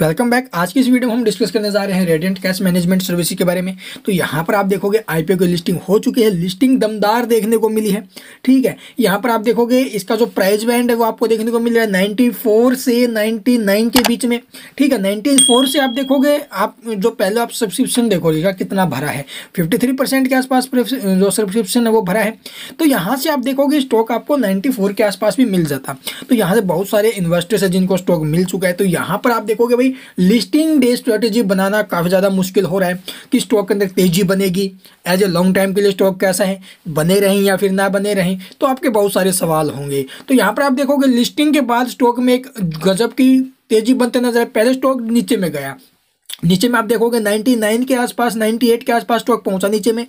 welcome back आज की इस वीडियो में हम डिस्कस करने जा रहे हैं रेडियंट कैश मैनेजमेंट सर्विस के बारे में तो यहाँ पर आप देखोगे आईपीओ की लिस्टिंग हो चुकी है लिस्टिंग दमदार देखने को मिली है ठीक है यहाँ पर आप देखोगे इसका जो प्राइस बैंड है वो आपको देखने को मिल रहा है नाइन्टी से नाइन्टी के बीच में ठीक है नाइन्टी से आप देखोगे आप जो पहले आप सब्सक्रिप्शन देखोगेगा कितना भरा है फिफ्टी के आसपास जो सब्सक्रिप्शन है वो भरा है तो यहाँ से आप देखोगे स्टॉक आपको नाइन्टी के आसपास भी मिल जाता तो यहाँ से बहुत सारे इन्वेस्टर्स है जिनको स्टॉक मिल चुका है तो यहाँ पर आप देखोगे भाई भाई लिस्टिंग डे स्ट्रेटेजी बनाना काफ़ी ज़्यादा मुश्किल हो रहा है कि स्टॉक के अंदर तेज़ी बनेगी एज ए लॉन्ग टाइम के लिए स्टॉक कैसा है बने रहें या फिर ना बने रहें तो आपके बहुत सारे सवाल होंगे तो यहाँ पर आप देखोगे लिस्टिंग के बाद स्टॉक में एक गजब की तेजी बनते नजर आए पहले स्टॉक नीचे में गया नीचे में आप देखोगे 99 के आसपास 98 के आसपास स्टॉक पहुंचा नीचे में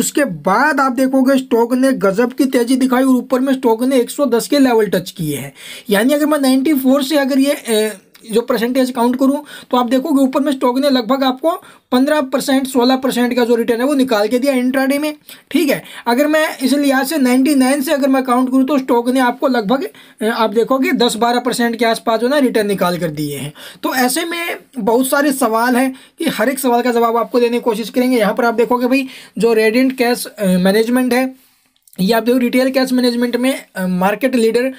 उसके बाद आप देखोगे स्टॉक ने गजब की तेजी दिखाई और ऊपर में स्टॉक ने 110 के लेवल टच किए हैं यानी अगर मैं 94 से अगर ये ए, जो परसेंटेज काउंट करूँ तो आप देखोगे ऊपर में स्टॉक ने लगभग आपको पंद्रह परसेंट सोलह परसेंट का जो रिटर्न है वो निकाल के दिया इंट्राडे में ठीक है अगर मैं इस लिहाज से नाइन्टी नाइन से अगर मैं काउंट करूँ तो स्टॉक ने आपको लगभग आप देखोगे दस बारह परसेंट के आसपास जो ना रिटर्न निकाल कर दिए हैं तो ऐसे में बहुत सारे सवाल हैं कि हर एक सवाल का जवाब आपको देने की कोशिश करेंगे यहाँ पर आप देखोगे भाई जो रेडियंट कैश मैनेजमेंट है ये आप देखो रिटेल कैश मैनेजमेंट में मार्केट लीडर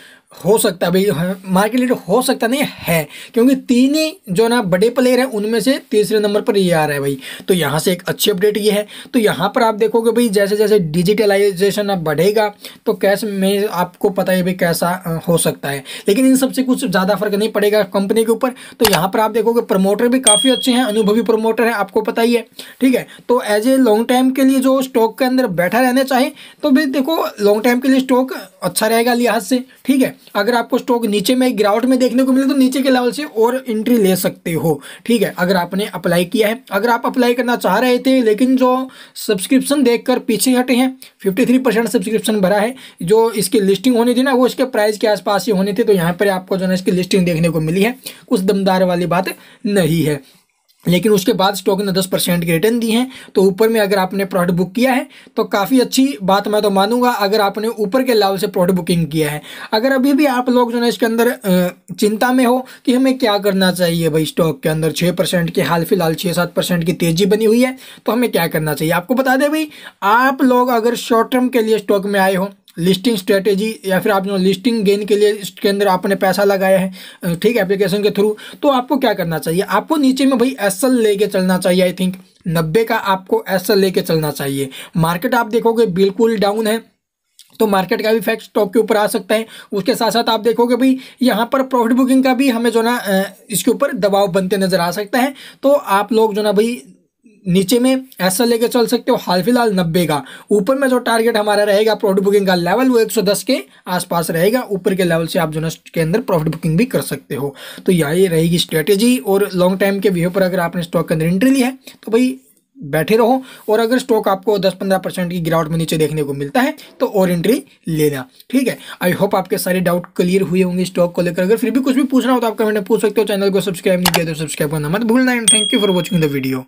हो सकता है भाई मार्केट हाँ, लीडर हो सकता नहीं है क्योंकि तीन ही जो ना बड़े प्लेयर हैं उनमें से तीसरे नंबर पर ये आ रहा है भाई तो यहाँ से एक अच्छी अपडेट ये है तो यहाँ पर आप देखोगे भाई जैसे जैसे डिजिटलाइजेशन अब बढ़ेगा तो कैश में आपको पता है भाई कैसा हो सकता है लेकिन इन सबसे कुछ ज़्यादा फर्क नहीं पड़ेगा कंपनी के ऊपर तो यहाँ पर आप देखोगे प्रमोटर भी काफ़ी अच्छे हैं अनुभवी प्रमोटर हैं आपको पता ही है ठीक है तो एज ए लॉन्ग टाइम के लिए जो स्टॉक के अंदर बैठा रहना चाहे तो भाई देखो लॉन्ग टाइम के लिए स्टॉक अच्छा रहेगा लिहाज से ठीक है अगर आपको स्टॉक नीचे में गिरावट में देखने को मिले तो नीचे के लेवल से और एंट्री ले सकते हो ठीक है अगर आपने अप्लाई किया है अगर आप अप्लाई करना चाह रहे थे लेकिन जो सब्सक्रिप्शन देख पीछे हटे हैं फिफ्टी परसेंट सब्सक्रिप्शन भरा है जो इसकी लिस्टिंग होनी थी ना वो इसके प्राइस के आसपास ही होने थे तो यहाँ पर आपको जो है इसकी लिस्टिंग देखने को मिली है कुछ दमदार वाली बात नहीं है लेकिन उसके बाद स्टॉक ने 10 परसेंट की रिटर्न दी है तो ऊपर में अगर आपने प्रॉफिट बुक किया है तो काफ़ी अच्छी बात मैं तो मानूंगा अगर आपने ऊपर के लेवल से प्रॉफिट बुकिंग किया है अगर अभी भी आप लोग जो है इसके अंदर चिंता में हो कि हमें क्या करना चाहिए भाई स्टॉक के अंदर छः परसेंट की हाल फिलहाल छः सात परसेंट की तेज़ी बनी हुई है तो हमें क्या करना चाहिए आपको बता दें भाई आप लोग अगर शॉर्ट टर्म के लिए स्टॉक में आए हो लिस्टिंग स्ट्रेटेजी या फिर आप जो लिस्टिंग गेन के लिए इसके अंदर आपने पैसा लगाया है ठीक है एप्लीकेशन के थ्रू तो आपको क्या करना चाहिए आपको नीचे में भाई एस लेके चलना चाहिए आई थिंक नब्बे का आपको एस लेके चलना चाहिए मार्केट आप देखोगे बिल्कुल डाउन है तो मार्केट का भी इफेक्ट स्टॉक के ऊपर आ सकता है उसके साथ साथ आप देखोगे भाई यहाँ पर प्रॉफिट बुकिंग का भी हमें जो ना इसके ऊपर दबाव बनते नज़र आ सकता है तो आप लोग जो ना भाई नीचे में ऐसा लेके चल सकते हो हाल फिलहाल नब्बे का ऊपर में जो टारगेट हमारा रहेगा प्रॉफिट बुकिंग का लेवल वो 110 के आसपास रहेगा ऊपर के लेवल से आप जो के अंदर प्रॉफिट बुकिंग भी कर सकते हो तो यही रहेगी स्ट्रेटेजी और लॉन्ग टाइम के व्यू पर अगर आपने स्टॉक के अंदर एंट्री ली है तो भाई बैठे रहो और अगर स्टॉक आपको 10-15 परसेंट की गिरावट में नीचे देखने को मिलता है तो और एंट्री लेना ठीक है आई होप आपके सारे डाउट क्लियर हुए होंगे स्टॉक को लेकर अगर फिर भी कुछ भी पूछना हो तो आप कमेंट में पूछ सकते हो चैनल को सब्सक्राइब नहीं किया तो सब्सक्राइब करना मत भूलना and thank you for watching the video